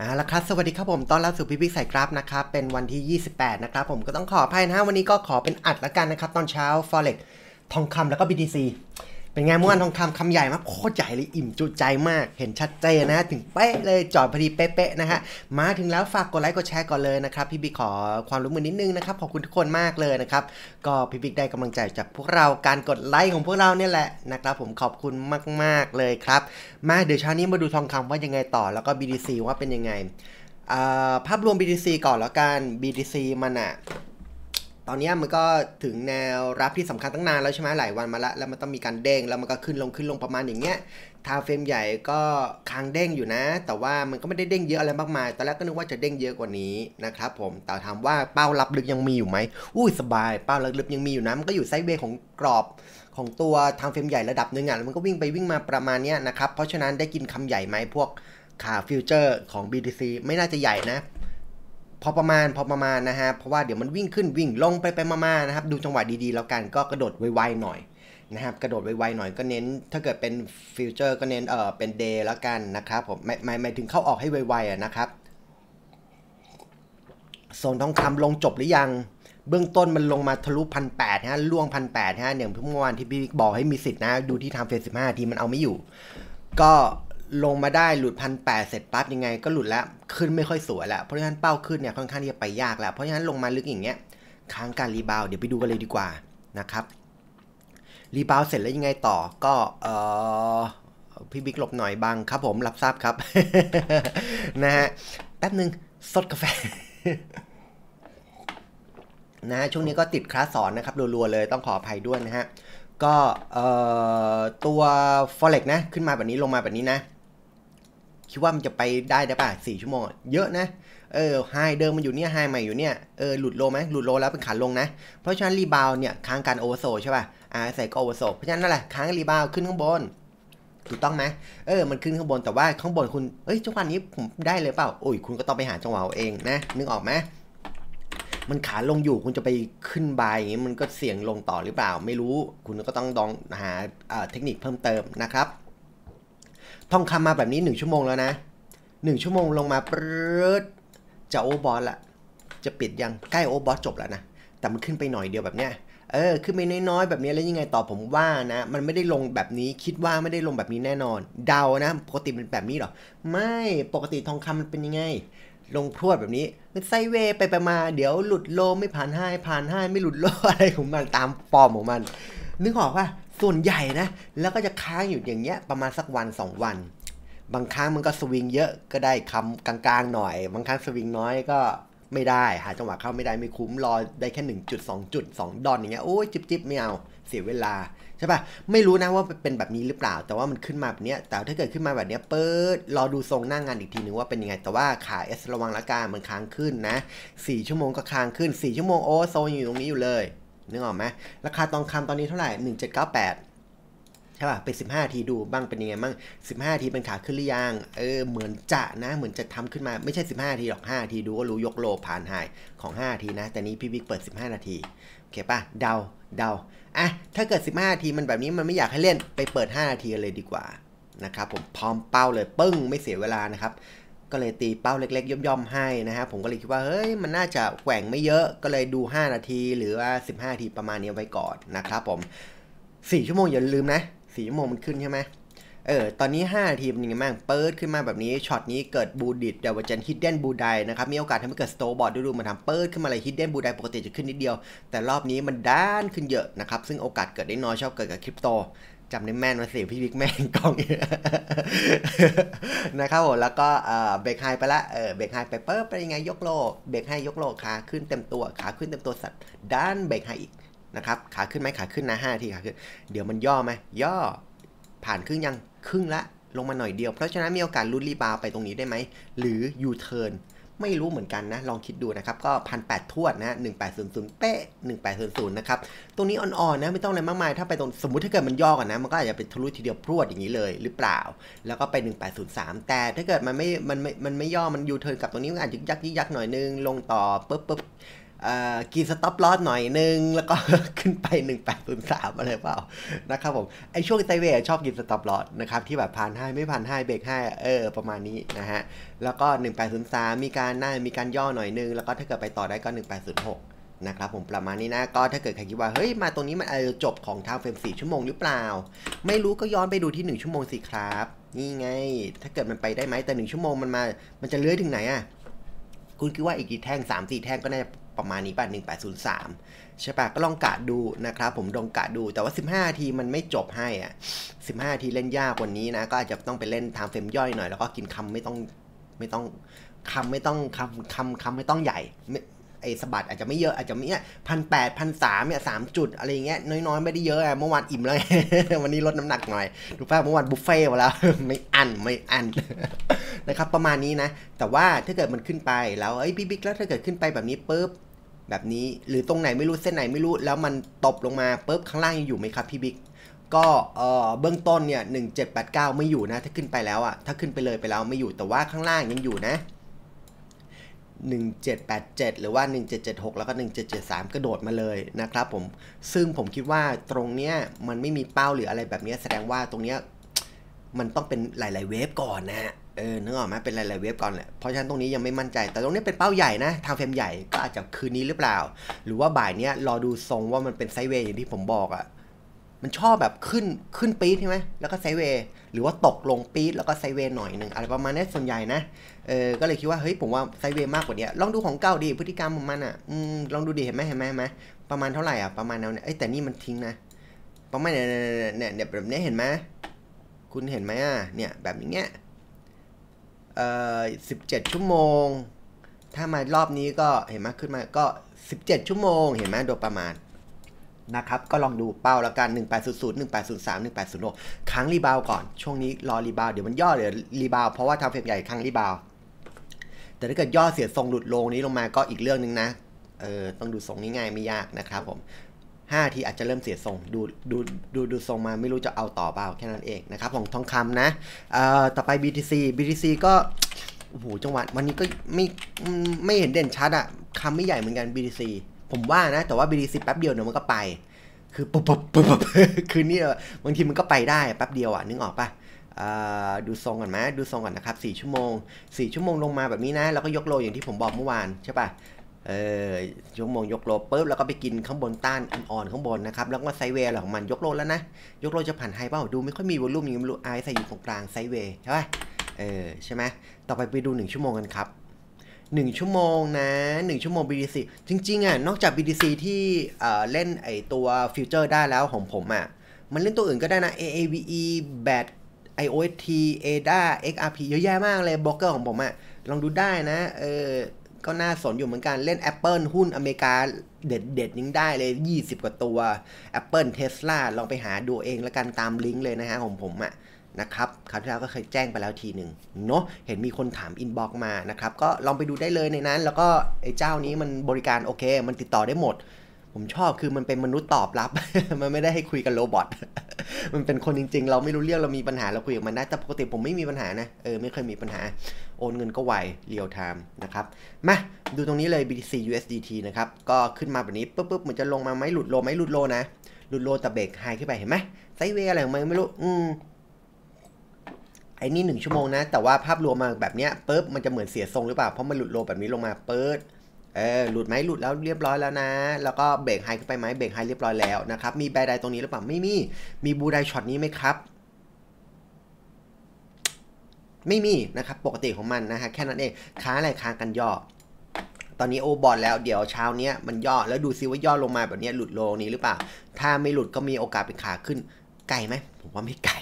ออาละครับ สวัสดีครับผมต้อนรับสู่พิพิกสายกราฟนะครับ เป็นวันที่ 28 นะครับผมก็ต้องขออภัยนะะวันนี้ก็ขอเป็นอัดละกันนะครับ ตอนเช้า Forex ทองคำแล้วก็ BTC เป็นไงม้วนทองคำคำใหญ่มากโคตรใหญ่เลยอิ่มจุใจมาก เห็นชัดเจนนะ ถึงเป๊ะเลยจอดพอดีเป๊ะๆนะฮะมาถึงแล้วฝากกดไลค์กดแชร์ก่อนเลยนะครับพี่บิ๊กขอความรู้มือนิดนึงนะครับขอบคุณทุกคนมากเลยนะครับก็พี่บิ๊กได้กำลังใจจากพวกเราการกดไลค์ของพวกเราเนี่ยแหละนะครับ ผมขอบคุณมากๆเลยครับ มาเดี๋ยวเช้านี้มาดูทองคำว่ายังไงต่อแล้วก็ BDC ว่าเป็นยังไงภาพรวม BDC ก่อนแล้วกัน BDC มันอะตอนนี้มันก็ถึงแนวรับที่สำคัญตั้งนานแล้วใช่ไหมหลายวันมาละแล้วมันต้องมีการเด้งแล้วมันก็ขึ้นลงขึ้นลงประมาณอย่างเงี้ยทาเฟรมใหญ่ก็ค้างเด้งอยู่นะ แต่ว่ามันก็ไม่ได้เด้งเยอะอะไรมากมายตอนแรกก็นึกว่าจะเด้งเยอะกว่านี้นะครับผมแต่ถามว่าเป้ารับลึกยังมีอยู่ไหมอุ้ยสบาย เป้ารับลึกยังมีอยู่นะมันก็อยู่ไซด์เวย์ของกรอบ ของตัวทางเฟรมใหญ่ระดับหนึ่งอ่ะมันก็วิ่งไปวิ่งมาประมาณนี้นะครับเพราะฉะนั้นได้กินคำใหญ่ไหมพวกขาฟิวเจอร์ของ BTC ไม่น่าจะใหญ่นะพอประมาณ พอประมาณนะฮะเพราะว่าเดี๋ยวมันวิ่งขึ้นวิ่งลงไปไปมาๆนะครับ ดูจังหวะดีๆ แล้วกันก็กระโดดไวๆหน่อยนะครับ กระโดดไวๆหน่อยก็เน้น ถ้าเกิดเป็นฟิวเจอร์ก็เน้นเออเป็นเดย์แล้วกันนะครับผมไม่ไม่ไม่ถึงเข้าออกให้ไวๆนะครับ โซนทองคำลงจบหรือยัง เบื้องต้นมันลงมาทะลุพันแปดฮะล่วงพันแปดฮะอย่างเมื่อวานที่พี่บอกให้มีสิทธิ์นะดูที่ทำเฟสสิบห้าทีมันเอาไม่อยู่ ก็ลงมาได้หลุดพันแปดเสร็จปั๊บยังไง ก็หลุดแล้วขึ้นไม่ค่อยสวยแล้ว เพราะฉะนั้นเป้าขึ้นเนี่ยค่อนข้างที่จะไปยากแล้ว เพราะฉะนั้นลงมาลึกอย่างเงี้ยค้างการรีบาวเดี๋ยวไปดูกันเลยดีกว่านะครับรีบาวเสร็จแล้วยังไงต่อ ก็เออพี่บิ๊กหลบหน่อยบางครับผมรับทราบครับ นะฮะ แป๊บหนึ่งสดกาแฟนะฮะช่วงนี้ก็ติดคลาสสอนนะครับรัวๆเลยต้องขออภัยด้วยนะฮะก็ตัว forex นะ ขึ้นมาแบบนี้ลงมาแบบนี้นะคิดว่ามันจะไปได้ได้ป่ะสี่ชั่วโมงเยอะนะเออไฮเดิมมันอยู่เนี่ยไฮใหม่อยู่เนี่ยเออหลุดโลไหมหลุดโลแล้วเป็นขาลงนะ เพราะฉะนั้นรีบาวเนี่ยค้างการโอเวอร์โซใช่ป่ะอ่าใส่ก็โอเวอร์โซเพราะฉะนั้นนั่นแหละค้างรีบาวขึ้นข้างบน ถูกต้องไหมเออมันขึ้นข้างบนแต่ว่าข้างบนคุณเอ้ยจังหวะนี้ผมได้เลยเปล่าโอ้ยคุณก็ต้องไปหาจังหวะเองนะนึกออกไหมมันขาลงอยู่คุณจะไปขึ้นบายอย่างี้มันก็เสี่ยงลงต่อหรือเปล่า ไม่รู้คุณก็ต้องดองหาเทคนิคเพิ่มเติมนะครับทองคำมาแบบนี้1ชั่วโมงแล้วนะ1ชั่วโมงลงมาปื๊ดจะโอบอสละจะปิดยังใกล้โอบอสจบแล้วนะแต่มันขึ้นไปหน่อยเดียวแบบเนี้ยเออขึ้นไปน้อยๆแบบนี้แล้วยังไงต่อผมว่านะ มันไม่ได้ลงแบบนี้คิดว่าไม่ได้ลงแบบนี้แน่นอน เดานะปกติเป็นแบบนี้หรอไม่ปกติทองคำมันเป็นยังไงลงพรวดแบบนี้มันไซเวไปไปมาเดี๋ยวหลุดโลไม่ผ่านให้ผ่านให้ไม่หลุดโลอะไรของมันตามปอมของมัน นึกออกปะส่วนใหญ่นะ แล้วก็จะค้างอยู่อย่างเงี้ยประมาณสักวัน 2 วัน บางครั้งมันก็สวิงเยอะก็ได้คำกลางๆหน่อย บางครั้งสวิงน้อยก็ไม่ได้ หาจังหวะเข้าไม่ได้ไม่คุ้มรอได้แค่1จุด2จุด2ดอนอย่างเงี้ยโอ้ยจิบจิบไม่เอาเสียเวลา ใช่ปะไม่รู้นะว่าเป็นแบบนี้หรือเปล่า แต่ว่ามันขึ้นมาแบบเนี้ย แต่ถ้าเกิดขึ้นมาแบบเนี้ยเปิดรอดูทรงหน้างงานอีกทีนึงว่าเป็นยังไงแต่ว่าขาเอสระวังละกามันค้างขึ้นนะ4ชั่วโมงก็ค้างขึ้น 4 ชั่วโมงโอ้โซนอยู่ตรงนี้อยู่เลยนึกออกไหมราคาทองคำตอนนี้เท่าไหร่ 1798 ใช่ป่ะเป็น15ทีดูบ้างเป็นยังไงบ้าง 15ทีเป็นขาขึ้นหรือยังเออเหมือนจะนะเหมือนจะทำขึ้นมาไม่ใช่ 15ทีหรอก5ทีดูก็รู้ยกโลผ่านหายของ5ทีนะ แต่นี้พี่บิ๊กเปิด 15 นาที โอเคป่ะเดาเดาอ่ะถ้าเกิด 15าทีมันแบบนี้มันไม่อยากให้เล่นไปเปิด5นาทีเลยดีกว่านะครับผมพร้อมเป้าเลยปึ้งไม่เสียเวลานะครับก็เลยตีเป้าเล็กๆย่อมๆให้นะครับ ผมก็เลยคิดว่าเฮ้ยมันน่าจะแกว่งไม่เยอะก็เลยดู 5 นาทีหรือว่า 15 นาทีประมาณนี้ไว้ก่อนนะครับผม 4 ชั่วโมงอย่าลืมนะ 4 ชั่วโมงมันขึ้นใช่ไหมเออตอนนี้ 5 นาทีเป็นยังไงบ้างเปิดขึ้นมาแบบนี้ช็อตนี้เกิดบูดิดเดวเจนฮิดเด้นบูไดนะครับมีโอกาสทำให้เกิดสโตบอร์ดดูๆมาทำเปิดขึ้นมาเลยฮิดเด้นบูไดปกติจะขึ้นนิดเดียวแต่รอบนี้มันด้านขึ้นเยอะนะครับซึ่งโอกาสเกิดได้น้อยชอบเกิดกับคริปโตจำได้แม่นมาสิพี่บิ๊กแม่งกล้องนะครับผมแล้วก็เบรกไฮไปละเบรกไฮไปเปิ๊บเป็นยังไงยกโลเบรกไฮยกโลขาขึ้นเต็มตัว ขาขึ้นเต็มตัวสัตว์ด้านเบรกไฮอีกนะครับขาขึ้นไหมขาขึ้นนะห้าทีขาขึ้นเดี๋ยวมันย่อไหมย่อผ่านครึ่งยังครึ่งละลงมาหน่อยเดียว เพราะฉะนั้นมีโอกาสลุ้นรีบาวไปตรงนี้ได้ไหม หรือยูเทิร์นไม่รู้เหมือนกันนะลองคิดดูนะครับก็พันแปดทวดนะหนึ่งแปดศูนย์ศูนย์เป๊ะหนึ่งแปดศูนย์ศูนย์นะครับ ตรงนี้อ่อนๆนะไม่ต้องอะไรมากมาย ถ้าไปตรงสมมติถ้าเกิดมันย่อกัอนนะ มันก็อาจจะเป็นทะลุทีเดียวพรวดอย่างนี้เลยหรือเปล่า แล้วก็ไปหนึ่งแปดศูนย์สามแต่ถ้าเกิดมันไม่มันไม่มันไม่ย่อมันยูเทิร์นกลับตรงนี้มันอาจจะยักยิกยักหน่อยนึงลงต่อปุ๊บปุ๊บกีสต็อปลอสหน่อยนึง แล้วก็ขึ้นไป 1803อะไรเปล่า นะครับผมไอช่วงไตเวชอบกินสต็อปลอสนะครับที่แบบพันห้ไม่พันห้เบรกห้เออประมาณนี้นะฮะแล้วก็ 1803 มีการหน้ามีการย่อหน่อยนึง แล้วก็ถ้าเกิดไปต่อได้ก็ 1806นะครับผมประมาณนี้นะก็ถ้าเกิดใครคิดว่าเฮ้ยมาตรงนี้มันอาจจะจบของทางเฟรม4ชั่วโมงหรือเปล่า ไม่รู้ก็ย้อนไปดูที่1ชั่วโมงสิครับนี่ไง ถ้าเกิดมันไปได้ไหมแต่1ชั่วโมงมันมามันจะเลื้อยถึงไหนอะ่ะคุณคิดว่าอีกกี่แท่ง 3 4 แท่งก็น่าจะประมาณนี้ป่ะ1803 ใช่ป่ะก็ลองกะดูนะครับผมลองกะดู แต่ว่า 15 ทีมันไม่จบให้อ่ะ15 ทีเล่นยากกว่านี้นะ ก็อาจจะต้องไปเล่นทางเฟรมย่อยหน่อย แล้วก็กินคำไม่ต้องไม่ต้องคำไม่ต้องคำคำคำไม่ต้องใหญ่ไอ้สบัดอาจจะไม่เยอะอาจจะมีเนี่ยพันแปดพันสามเนี่ยสามจุดอะไรเงี้ยน้อยๆไม่ได้เยอะอะเมื่อวานอิ่มแล้ววันนี้ลดน้ำหนักหน่อยถูกป่ะเมื่อวานบุฟเฟ่ต์มาแล้วไม่อันไม่อันนะครับประมาณนี้นะแต่ว่าถ้าเกิดมันขึ้นไปแล้วไอ้บิ๊กแล้วถ้าเกิดขึ้นไปแบบนี้ปุ๊บแบบนี้หรือตรงไหนไม่รู้เส้นไหนไม่รู้ แล้วมันตบลงมาปุ๊บข้างล่างยังอยู่ไหมครับพี่บิ๊กก็เบื้องต้นเนี่ยหนึ่งเจ็ดแปดเก้าไม่อยู่นะ ถ้าขึ้นไปแล้วอ่ะถ้าขึ้นไปเลยไปแล้วไม่อยู่แต่ว่าข้างล่างยังอยู่นะ 1787 หรือว่า 1776 แล้วก็ 1773 กระโดดมาเลยนะครับผมซึ่งผมคิดว่าตรงเนี้ยมันไม่มีเป้าหรืออะไรแบบนี้แสดงว่าตรงเนี้ยมันต้องเป็นหลายๆเวฟก่อนนะเออ นึกออกไหมเป็นหลายๆเว็บก่อนแหละ เพราะฉะนั้นตรงนี้ยังไม่มั่นใจ แต่ตรงนี้เป็นเป้าใหญ่นะ ทางเฟรมใหญ่ ก็อาจจะคืนนี้หรือเปล่า หรือว่าบ่ายเนี้ย รอดูทรงว่ามันเป็นไซเวย์อย่างที่ผมบอกอะ่ะ มันชอบแบบขึ้นขึ้นปี๊ดใช่ไหม แล้วก็ไซเวย์ หรือว่าตกลงปี๊ดแล้วก็ไซเวย์หน่อยหนึ่งอะไรประมาณนี้ส่วนใหญ่นะ เออก็เลยคิดว่า เฮ้ย ผมว่าไซเวย์มากกว่านี้ลองดูของเก่าดี พฤติกรรมของมันอ่ะอืมลองดูดีเห็นไหมเห็นไหมเห็นไหมประมาณเท่าไหร่อ่ะประมาณแนวเนี้ยแต่นี่มันทิ้งนะ ประมาณเนี่ยเนี้ยเนี่ยแบบนี้เห็นไหมคุณเห็นไหมอ่ะเนี่ยแบบ่างเงี้ยเอ่อ17ชั่วโมงถ้ามารอบนี้ก็เห็นไหมขึ้นมาก็ 17ชั่วโมงเห็นไหมโดยประมาณนะครับก็ลองดูเป้าแล้วกัน 1800 1803 1806ครั้งรีบาวก่อน ช่วงนี้รอรีบาวเดี๋ยวมันย่อเดี๋ยวรีบาวเพราะว่าทำเฟรมใหญ่ครั้งรีบาวแต่ถ้าเกิดย่อเสียทรงหลุดลงนี้ลงมาก็อีกเรื่องนึงนะเออต้องดูทรงนี้ง่ายไม่ยากนะครับผมห้าทีอาจจะเริ่มเสียทรงดูดูดูดูทรงมาไม่รู้จะเอาต่อเปล่าแค่นั้นเองนะครับ ของทองคำนะเอ่อต่อไป BTC BTC ก็โอ้โหจังหวะวันนี้ก็ไม่ไม่เห็นเด่นชัดอะคำไม่ใหญ่เหมือนกัน BTC ผมว่านะแต่ว่า BTC แป๊บเดียวเนี่ยมันก็ไปคือปุ๊บปุ๊บปุ๊บปุ๊บคือนี่บางทีมันก็ไปได้แป๊บเดียวอะนึกออกปะดูทรงก่อนไหมดูทรงก่อนนะครับ4ชั่วโมง4ชั่วโมงลงมาแบบนี้นะแล้วก็ยกโลอย่างที่ผมบอกเมื่อวานใช่ปะเออชั่วโมงยกโลปุ๊บ แล้วก็ไปกินข้างบนต้านอ่อนข้างบนนะครับ แล้วก็ไซเวย์ของมันยกโลแล้วนะ ยกโลจะผ่านไฮเปล่าดูไม่ค่อยมีวอลลุ่มยังไม่รู้ไอใส่อยู่ตรงกลางไซเวย์ใช่ไหมเออใช่ไหมต่อไปไปดู 1 ชั่วโมงกันครับ 1 ชั่วโมงนะ 1 ชั่วโมง BDC จริงๆอ่ะนอกจาก BDC ที่เล่นไอตัวฟิวเจอร์ได้แล้วของผมอ่ะมันเล่นตัวอื่นก็ได้นะ AAVE BAT IOT ADA XRP เยอะแยะมากเลยบล็อกเกอร์ของผมอ่ะลองดูได้นะเออก็น่าสนอยู่เหมือนกันเล่น Apple หุ้นอเมริกาเด็ดเด็ดยิ่งได้เลย 20 กว่าตัว Apple Tesla ลองไปหาดูเองแล้วกันตามลิงก์เลยนะฮะของผมอะ่ะนะครับคราวที่แล้วก็เคยแจ้งไปแล้วทีหนึ่งเนาะเห็นมีคนถามอินบ็อกมานะครับก็ลองไปดูได้เลยในนั้นแล้วก็ไอ้เจ้านี้มันบริการโอเค มันติดต่อได้หมดผมชอบคือมันเป็นมนุษย์ตอบรับ มันไม่ได้ให้คุยกับโรบอทมันเป็นคนจริงๆ เราไม่รู้เรื่องเรา มีปัญหาเราคุยกับมันได้ แต่ปกติผมไม่มีปัญหานะ เออไม่เคยมีปัญหา โอนเงินก็ไว เรียลไทม์นะครับ มาดูตรงนี้เลย BTC USDT นะครับ ก็ขึ้นมาแบบนี้ปุ๊บปุ๊บเหมือนจะลงมาไหมหลุดโลไหมหลุดโลนะ หลุดโลแต่เบรกไฮขึ้นไปเห็นไหมไซเวยอะไรของมันไม่รู้ อืมไอ้นี่หนึ่งชั่วโมงนะ แต่ว่าภาพรวมมาแบบเนี้ยปุ๊บมันจะเหมือนเสียทรงหรือเปล่า เพราะมันหลุดโลแบบนี้ลงมาเปิดเออหลุดไหมหลุดแล้วเรียบร้อยแล้วนะ แล้วก็เบรกไฮขึ้นไปไหมเบรกไฮเรียบร้อยแล้วนะครับมีแบรไดตรงนี้หรือเปล่าไม่มีมีบูไดช็อตนี้ไหมครับ ไม่มีนะครับปกติของมันนะฮะแค่นั้นเองค้าอะไรค้ากันย่อตอนนี้โอบอลแล้วเดี๋ยวเช้านี้มันย่อแล้วดูซิว่าย่อลงมาแบบนี้หลุดลงนี้หรือเปล่าถ้าไม่หลุดก็มีโอกาสเป็นขาขึ้นไกลไหม ผมว่าไม่ไกล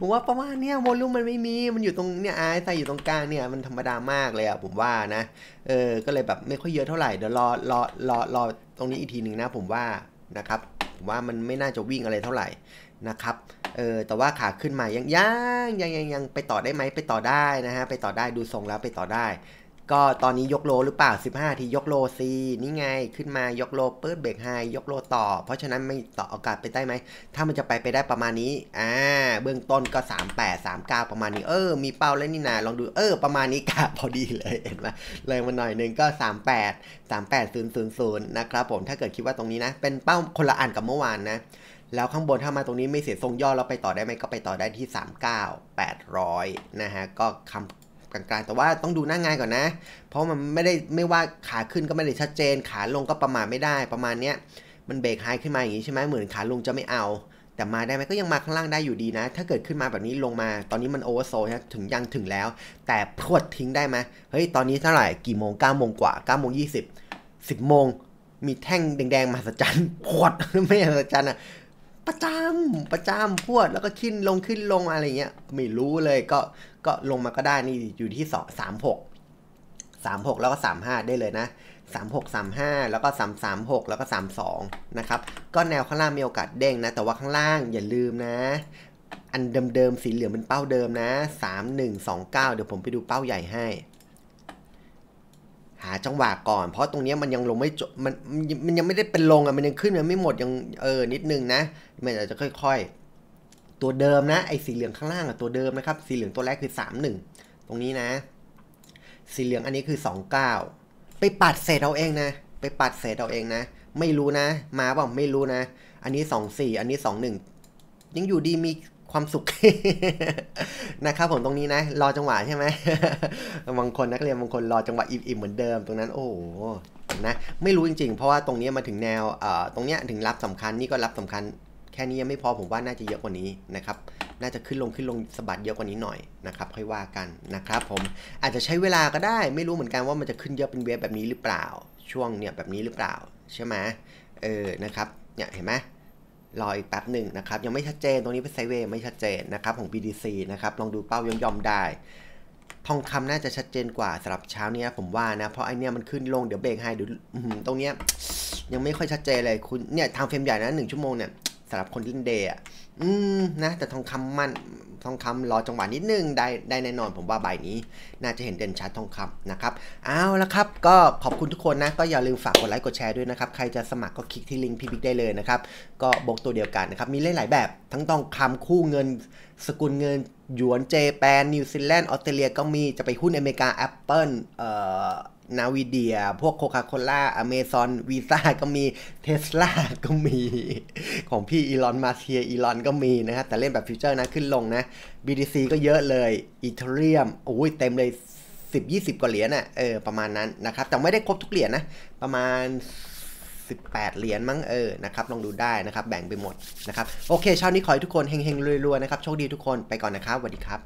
ผมว่าประมาณเนี้ยวอลลุ่มมันไม่มี มันอยู่ตรงเนี่ยไอ้ใส่อยู่ตรงกลางเนี่ยมันธรรมดามากเลยอะผมว่านะ เออ ก็เลยแบบไม่ค่อยเยอะเท่าไหร่เดี๋ยวรอรอรอรอตรงนี้อีกทีหนึ่งนะผมว่า นะครับ ผมว่ามันไม่น่าจะวิ่งอะไรเท่าไหร่นะครับ เออ แต่ว่าขาขึ้นมา ยังยังยังยังยังไปต่อได้ไหมไปต่อได้นะฮะไปต่อได้ดูทรงแล้วไปต่อได้ก็ตอนนี้ยกโลหรือเปล่า15 ทียกโลซีนี่ไง ขึ้นมายกโลเปิดเบรกไฮยกโลต่อ เพราะฉะนั้นไม่ต่อโอกาสไปได้ไหมถ้ามันจะไปไปได้ประมาณนี้อ่าเบื้องต้นก็ 38 39ประมาณนี้เออมีเป้าแล้วนี่นาลองดูเออประมาณนี้กะพอดีเลยเห็นไหมเลยมาหน่อยหนึ่งก็ 38 38000นะครับผมถ้าเกิดคิดว่าตรงนี้นะเป็นเป้าคนละอันกับเมื่อวานนะแล้วข้างบนถ้ามาตรงนี้ไม่เสียทรงย่อเราไปต่อได้ไหมก็ไปต่อได้ที่ 3 9 800นะฮะก็คำกลางๆแต่ว่าต้องดูหน้างงานก่อนนะ เพราะมันไม่ได้ไม่ว่าขาขึ้นก็ไม่ได้ชัดเจนขาลงก็ประมาณไม่ได้ ประมาณเนี้ย มันเบรกไฮขึ้นมาอย่างนี้ใช่ไหมเหมือนขาลงจะไม่เอา แต่มาได้ไหมก็ยังมาข้างล่างได้อยู่ดีนะ ถ้าเกิดขึ้นมาแบบนี้ลงมา ตอนนี้มันโอเวอร์โซลนถึงยังถึงแล้ว แต่พรวดทิ้งได้ไหมเฮ้ยตอนนี้เท่าไหร่กี่โมง9ก้าโมงกว่า9ก้าโมงยี่สิบสิบโมงมีแท่งแดงๆมาัศจัรย์พวดไม่สหัศจรร์อ่ะประจำประจำพวด แล้วก็ขึ้นลง ขึ้น ลง อะไรเงี้ย ไม่รู้เลย ก็ ก็ลงมาก็ได้ นี่ อยู่ที่สองสามหกสามหกแล้วก็สามห้าได้เลยนะสามหกสามห้าแล้วก็สามสามหกแล้วก็สามสองนะครับ ก็แนวข้างล่างมีโอกาสเด้งนะ แต่ว่าข้างล่างอย่าลืมนะ อันเดิมๆสีเหลืองเป็นเป้าเดิมนะสามหนึ่งสองเก้าเดี๋ยวผมไปดูเป้าใหญ่ให้หาจังหวะก่อนเพราะตรงนี้มันยังลงไม่จบมันมันยังไม่ได้เป็นลงอ่ะมันยังขึ้นมันไม่หมดยังเออนิดนึงนะมันอาจจะค่อยๆ ตัวเดิมนะไอ้สีเหลืองข้างล่างอ่ะตัวเดิมนะครับสีเหลืองตัวแรกคือ31ตรงนี้นะ สีเหลืองอันนี้คือ 29 ไปปัดเศษเอาเองนะไปปัดเศษเอาเองนะ ไม่รู้นะ มาบอกไม่รู้นะ อันนี้24อันนี้21ยังอยู่ดีมีความสุขนะครับผมตรงนี้นะ รอจังหวะใช่ไหมบางคนนักเรียนบางคนรอจังหวะอิ่มๆเหมือนเดิมตรงนั้น โอ้โหนะไม่รู้จริงๆเพราะว่าตรงนี้มาถึงแนวตรงนี้ถึงรับสำคัญนี่ก็รับสำคัญแค่นี้ยังไม่พอผมว่าน่าจะเยอะกว่านี้นะครับ น่าจะขึ้นลงขึ้นลงสะบัดเยอะกว่านี้หน่อยนะครับ ค่อยว่ากันนะครับ ผมอาจจะใช้เวลาก็ได้ไม่รู้เหมือนกันว่ามันจะขึ้นเยอะเป็นเวฟแบบนี้หรือเปล่า ช่วงเนี่ยแบบนี้หรือเปล่าใช่ไหมเออนะครับเนี่ยเห็นไหมรออีกแป๊บหนึ่งนะครับ ยังไม่ชัดเจนตรงนี้เป็นไซเวย์ไม่ชัดเจนนะครับของ BDC นะครับ ลองดูเป้ายอมๆได้ ทองคำน่าจะชัดเจนกว่าสำหรับเช้านี้ผมว่านะเพราะไอเนี้ยมันขึ้นลงเดี๋ยวเบรกให้ดูตรงเนี้ยยังไม่ค่อยชัดเจนเลยคุณเนี่ยทางเฟรมใหญ่นะหนึ่งชั่วโมงเนี่ยสำหรับคนเล่นเดย์อ่ะืมนะ แต่ทองคำมันทองคำรอจังหวะนิดนึงได้ได้แน่นอนผมว่าใบนี้ น่าจะเห็นเด่นชัดทองคำนะครับ เอาละครับ ก็ขอบคุณทุกคนนะ ก็อย่าลืมฝากกดไลค์กดแชร์ด้วยนะครับ ใครจะสมัครก็คลิกที่ลิงก์พี่บิ๊กได้เลยนะครับ ก็บกตัวเดียวกันนะครับ มีหลายแบบทั้งทองคำคู่เงินสกุลเงินหยวนเจแปนนิวซีแลนด์ออสเตรเลียก็มีจะไปหุ้นอเมริกาแอปเปิลเอ่อนาวิเดีย พวกโคคาโคล่าอเมซอนวีซ่าก็มีเทสลาก็มี ของพี่อีลอนมาเซียอีลอน ก็มีนะฮะ แต่เล่นแบบฟิวเจอร์นะ ขึ้นลงนะ BTC ก็เยอะเลยอีเทเรียมโอ้ยเต็มเลย 10 20 กว่าเหรียญนะ่ะ เออ ประมาณนั้นนะครับ แต่ไม่ได้ครบทุกเหรียญนนะ ประมาณ 18 เหรียญมั้งเออ นะครับ ลองดูได้นะครับ แบ่งไปหมดนะครับ โอเคเช้านี้ขอให้ทุกคนเฮงๆรวยๆนะครับ โชคดีทุกคน ไปก่อนนะครับ สวัสดีครับ